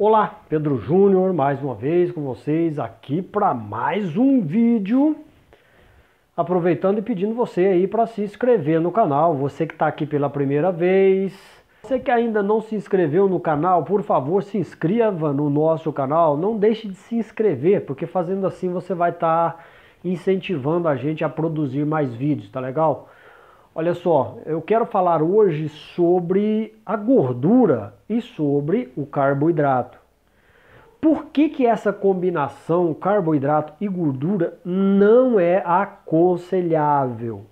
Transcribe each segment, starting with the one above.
Olá, Pedro Júnior, mais uma vez com vocês aqui para mais um vídeo. Aproveitando e pedindo você aí para se inscrever no canal, você que está aqui pela primeira vez. Você que ainda não se inscreveu no canal, por favor se inscreva no nosso canal. Não deixe de se inscrever, porque fazendo assim você vai estar tá incentivando a gente a produzir mais vídeos, tá legal? Olha só, eu quero falar hoje sobre a gordura e sobre o carboidrato. Por que, que essa combinação carboidrato e gordura não é aconselhável?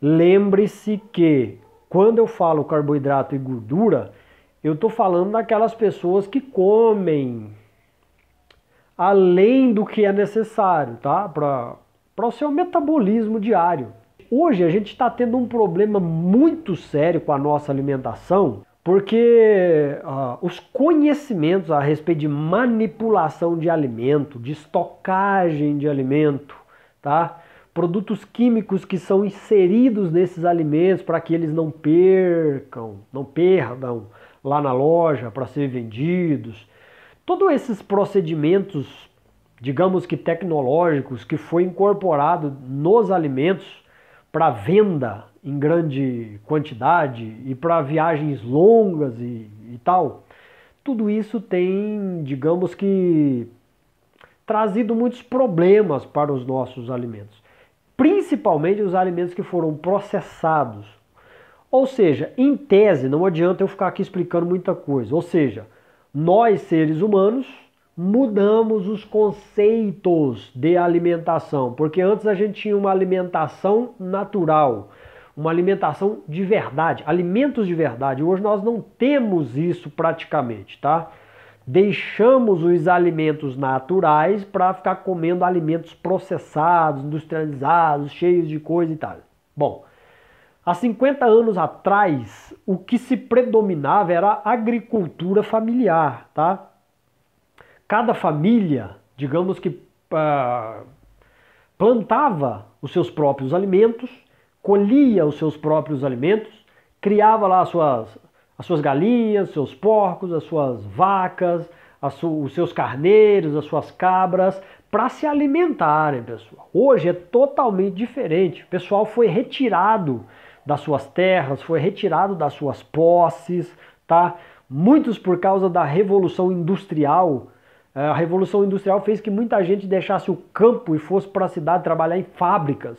Lembre-se que quando eu falo carboidrato e gordura, eu estou falando daquelas pessoas que comem além do que é necessário, tá? Para o seu metabolismo diário hoje a gente está tendo um problema muito sério com a nossa alimentação, porque uh, os conhecimentos a respeito de manipulação de alimento, de estocagem de alimento, tá? produtos químicos que são inseridos nesses alimentos para que eles não percam, não perdam lá na loja para serem vendidos. Todos esses procedimentos, digamos que tecnológicos, que foi incorporado nos alimentos, para venda em grande quantidade e para viagens longas e, e tal, tudo isso tem, digamos que, trazido muitos problemas para os nossos alimentos, principalmente os alimentos que foram processados. Ou seja, em tese, não adianta eu ficar aqui explicando muita coisa. Ou seja, nós seres humanos mudamos os conceitos de alimentação, porque antes a gente tinha uma alimentação natural, uma alimentação de verdade, alimentos de verdade. Hoje nós não temos isso praticamente, tá? Deixamos os alimentos naturais para ficar comendo alimentos processados, industrializados, cheios de coisa e tal. Bom, há 50 anos atrás, o que se predominava era a agricultura familiar, tá? cada família, digamos que ah, plantava os seus próprios alimentos, colhia os seus próprios alimentos, criava lá as suas, as suas galinhas, seus porcos, as suas vacas, as su, os seus carneiros, as suas cabras, para se alimentarem, pessoal. Hoje é totalmente diferente. O pessoal foi retirado das suas terras, foi retirado das suas posses, tá? Muitos por causa da revolução industrial é, a Revolução Industrial fez que muita gente deixasse o campo e fosse para a cidade trabalhar em fábricas.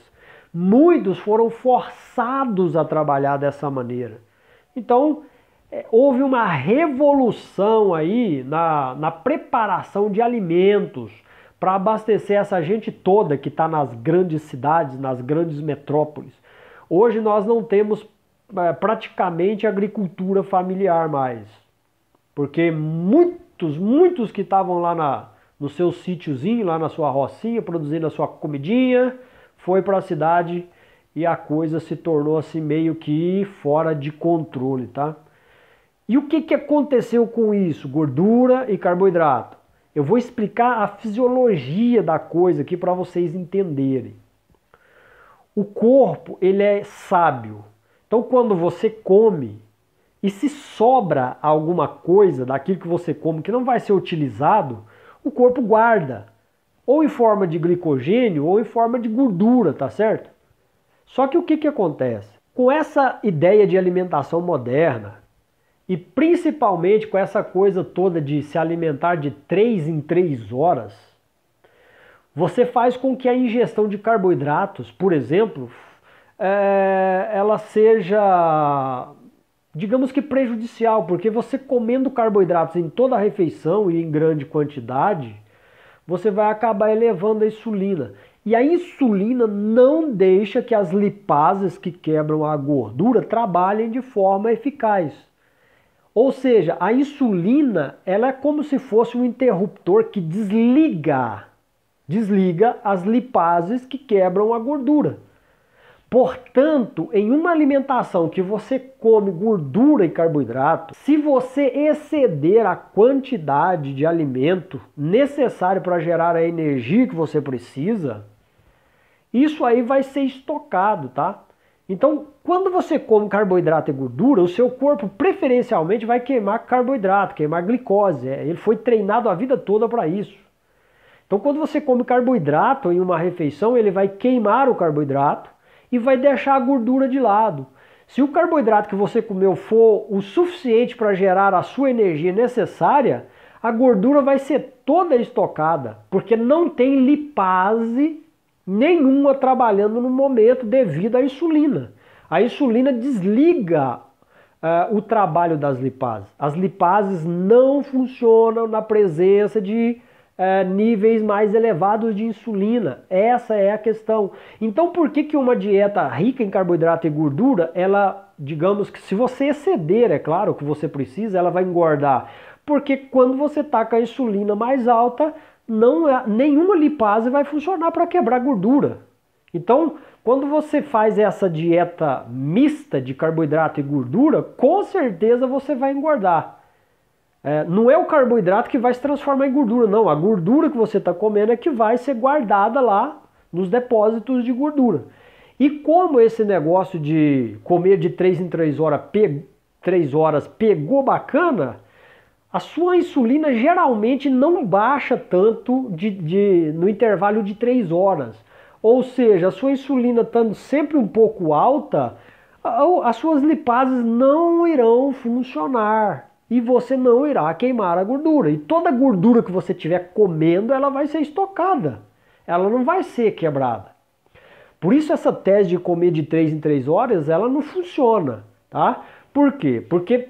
Muitos foram forçados a trabalhar dessa maneira. Então, é, houve uma revolução aí na, na preparação de alimentos para abastecer essa gente toda que está nas grandes cidades, nas grandes metrópoles. Hoje nós não temos é, praticamente agricultura familiar mais, porque muito muitos, muitos que estavam lá na, no seu sítiozinho, lá na sua rocinha, produzindo a sua comidinha, foi para a cidade e a coisa se tornou assim meio que fora de controle, tá? E o que, que aconteceu com isso? Gordura e carboidrato. Eu vou explicar a fisiologia da coisa aqui para vocês entenderem. O corpo, ele é sábio. Então quando você come, e se sobra alguma coisa daquilo que você come que não vai ser utilizado, o corpo guarda, ou em forma de glicogênio ou em forma de gordura, tá certo? Só que o que, que acontece? Com essa ideia de alimentação moderna e principalmente com essa coisa toda de se alimentar de 3 em 3 horas, você faz com que a ingestão de carboidratos, por exemplo, é, ela seja digamos que prejudicial, porque você comendo carboidratos em toda a refeição e em grande quantidade, você vai acabar elevando a insulina. E a insulina não deixa que as lipases que quebram a gordura trabalhem de forma eficaz. Ou seja, a insulina ela é como se fosse um interruptor que desliga, desliga as lipases que quebram a gordura. Portanto, em uma alimentação que você come gordura e carboidrato, se você exceder a quantidade de alimento necessário para gerar a energia que você precisa, isso aí vai ser estocado, tá? Então, quando você come carboidrato e gordura, o seu corpo preferencialmente vai queimar carboidrato, queimar glicose. É, ele foi treinado a vida toda para isso. Então, quando você come carboidrato em uma refeição, ele vai queimar o carboidrato e vai deixar a gordura de lado. Se o carboidrato que você comeu for o suficiente para gerar a sua energia necessária, a gordura vai ser toda estocada, porque não tem lipase nenhuma trabalhando no momento devido à insulina. A insulina desliga uh, o trabalho das lipases. As lipases não funcionam na presença de é, níveis mais elevados de insulina. Essa é a questão. Então, por que, que uma dieta rica em carboidrato e gordura, ela, digamos que se você exceder, é claro, o que você precisa, ela vai engordar? Porque quando você está com a insulina mais alta, não é, nenhuma lipase vai funcionar para quebrar gordura. Então, quando você faz essa dieta mista de carboidrato e gordura, com certeza você vai engordar. É, não é o carboidrato que vai se transformar em gordura, não. A gordura que você está comendo é que vai ser guardada lá nos depósitos de gordura. E como esse negócio de comer de 3 em 3 horas, pe... 3 horas pegou bacana, a sua insulina geralmente não baixa tanto de, de, no intervalo de 3 horas. Ou seja, a sua insulina estando sempre um pouco alta, as suas lipases não irão funcionar e você não irá queimar a gordura. E toda gordura que você tiver comendo, ela vai ser estocada. Ela não vai ser quebrada. Por isso essa tese de comer de 3 em 3 horas, ela não funciona, tá? Por quê? Porque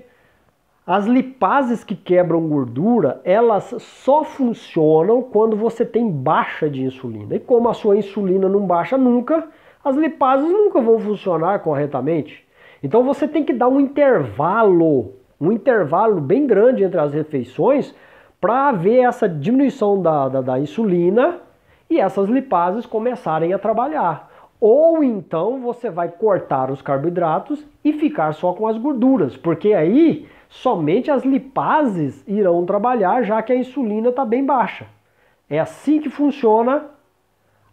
as lipases que quebram gordura, elas só funcionam quando você tem baixa de insulina. E como a sua insulina não baixa nunca, as lipases nunca vão funcionar corretamente. Então você tem que dar um intervalo um intervalo bem grande entre as refeições para ver essa diminuição da, da, da insulina e essas lipases começarem a trabalhar. Ou então você vai cortar os carboidratos e ficar só com as gorduras, porque aí somente as lipases irão trabalhar, já que a insulina está bem baixa. É assim que funciona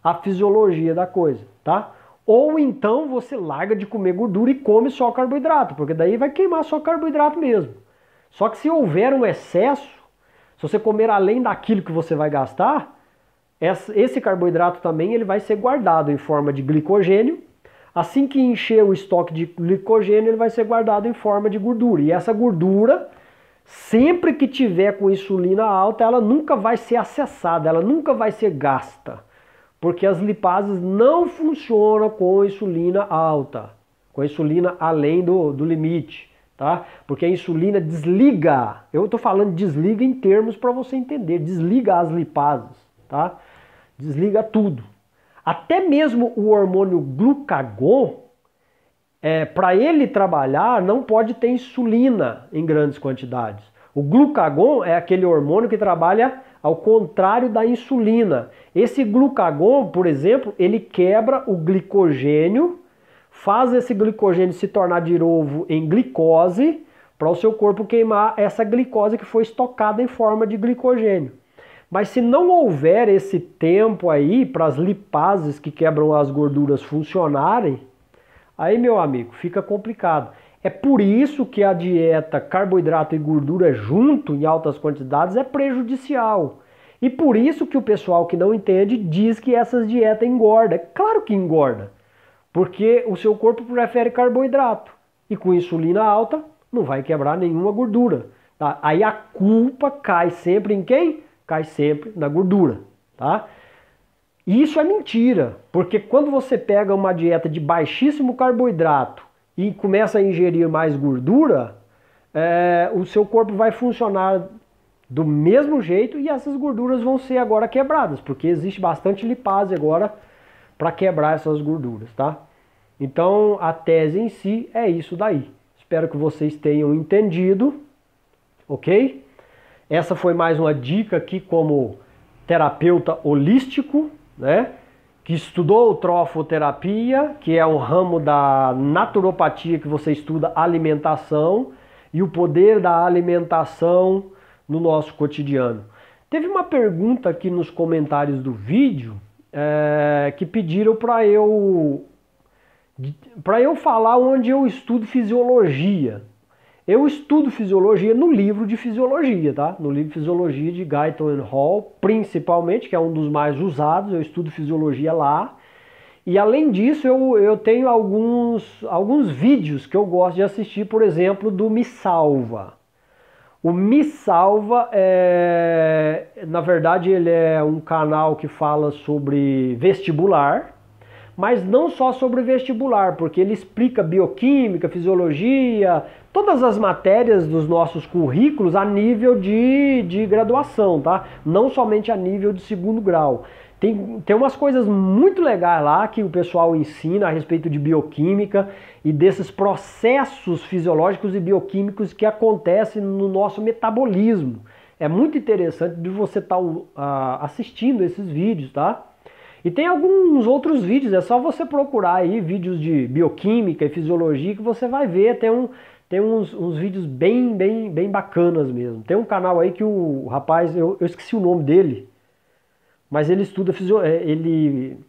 a fisiologia da coisa, tá? Ou então você larga de comer gordura e come só carboidrato, porque daí vai queimar só carboidrato mesmo. Só que se houver um excesso, se você comer além daquilo que você vai gastar, esse carboidrato também ele vai ser guardado em forma de glicogênio. Assim que encher o estoque de glicogênio, ele vai ser guardado em forma de gordura. E essa gordura, sempre que tiver com insulina alta, ela nunca vai ser acessada, ela nunca vai ser gasta porque as lipases não funcionam com insulina alta, com insulina além do, do limite, tá? Porque a insulina desliga, eu estou falando desliga em termos para você entender, desliga as lipases, tá? Desliga tudo. Até mesmo o hormônio glucagon, é, para ele trabalhar, não pode ter insulina em grandes quantidades. O glucagon é aquele hormônio que trabalha ao contrário da insulina. Esse glucagon, por exemplo, ele quebra o glicogênio, faz esse glicogênio se tornar de novo em glicose, para o seu corpo queimar essa glicose que foi estocada em forma de glicogênio. Mas se não houver esse tempo aí para as lipases que quebram as gorduras funcionarem, aí meu amigo, fica complicado. É por isso que a dieta carboidrato e gordura junto em altas quantidades é prejudicial. E por isso que o pessoal que não entende diz que essas dietas engorda. É claro que engorda, porque o seu corpo prefere carboidrato e com insulina alta não vai quebrar nenhuma gordura. Tá? Aí a culpa cai sempre em quem? Cai sempre na gordura, tá? isso é mentira, porque quando você pega uma dieta de baixíssimo carboidrato e começa a ingerir mais gordura, é, o seu corpo vai funcionar do mesmo jeito e essas gorduras vão ser agora quebradas, porque existe bastante lipase agora para quebrar essas gorduras, tá? Então a tese em si é isso daí. Espero que vocês tenham entendido, ok? Essa foi mais uma dica aqui como terapeuta holístico, né? que estudou trofoterapia, que é o ramo da naturopatia que você estuda alimentação e o poder da alimentação no nosso cotidiano. Teve uma pergunta aqui nos comentários do vídeo é, que pediram para eu para eu falar onde eu estudo fisiologia. Eu estudo fisiologia no livro de fisiologia, tá? No livro de fisiologia de Guyton Hall, principalmente, que é um dos mais usados, eu estudo fisiologia lá. E além disso, eu, eu tenho alguns, alguns vídeos que eu gosto de assistir, por exemplo, do Me Salva. O Me Salva é, na verdade, ele é um canal que fala sobre vestibular mas não só sobre o vestibular, porque ele explica bioquímica, fisiologia, todas as matérias dos nossos currículos a nível de, de graduação, tá? Não somente a nível de segundo grau. Tem, tem umas coisas muito legais lá que o pessoal ensina a respeito de bioquímica e desses processos fisiológicos e bioquímicos que acontecem no nosso metabolismo. É muito interessante de você estar tá, uh, assistindo esses vídeos, tá? E tem alguns outros vídeos, é só você procurar aí vídeos de bioquímica e fisiologia que você vai ver, tem, um, tem uns, uns vídeos bem, bem, bem bacanas mesmo. Tem um canal aí que o rapaz, eu, eu esqueci o nome dele, mas ele estuda, é, ele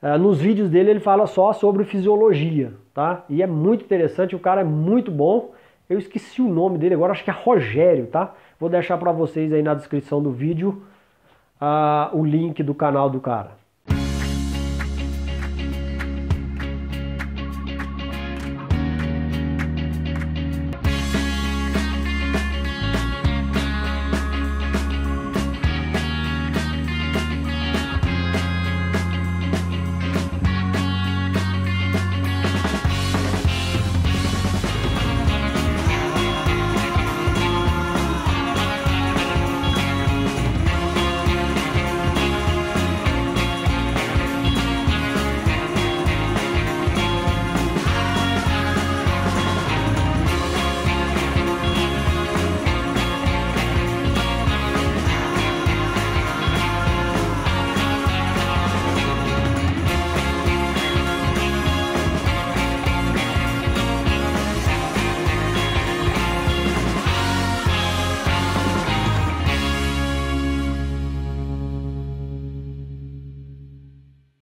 é, nos vídeos dele ele fala só sobre fisiologia, tá? E é muito interessante, o cara é muito bom. Eu esqueci o nome dele agora, acho que é Rogério, tá? Vou deixar para vocês aí na descrição do vídeo a, o link do canal do cara.